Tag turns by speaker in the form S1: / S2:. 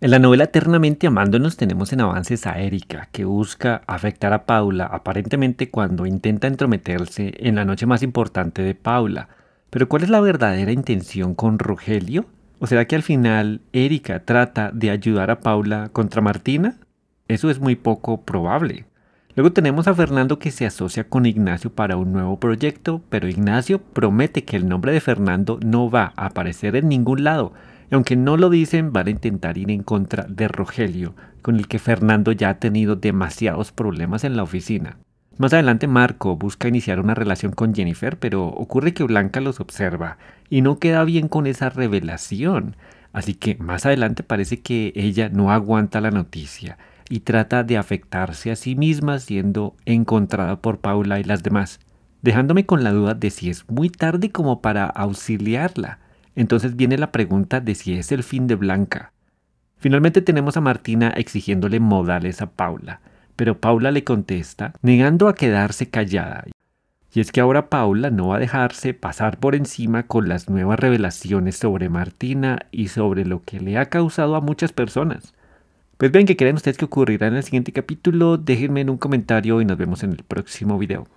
S1: En la novela Eternamente Amándonos tenemos en avances a Erika, que busca afectar a Paula aparentemente cuando intenta entrometerse en la noche más importante de Paula. Pero ¿cuál es la verdadera intención con Rogelio? ¿O será que al final Erika trata de ayudar a Paula contra Martina? Eso es muy poco probable. Luego tenemos a Fernando que se asocia con Ignacio para un nuevo proyecto, pero Ignacio promete que el nombre de Fernando no va a aparecer en ningún lado y aunque no lo dicen, van a intentar ir en contra de Rogelio, con el que Fernando ya ha tenido demasiados problemas en la oficina. Más adelante Marco busca iniciar una relación con Jennifer, pero ocurre que Blanca los observa y no queda bien con esa revelación. Así que más adelante parece que ella no aguanta la noticia y trata de afectarse a sí misma siendo encontrada por Paula y las demás, dejándome con la duda de si es muy tarde como para auxiliarla. Entonces viene la pregunta de si es el fin de Blanca. Finalmente tenemos a Martina exigiéndole modales a Paula, pero Paula le contesta negando a quedarse callada. Y es que ahora Paula no va a dejarse pasar por encima con las nuevas revelaciones sobre Martina y sobre lo que le ha causado a muchas personas. Pues bien, ¿qué creen ustedes que ocurrirá en el siguiente capítulo? Déjenme en un comentario y nos vemos en el próximo video.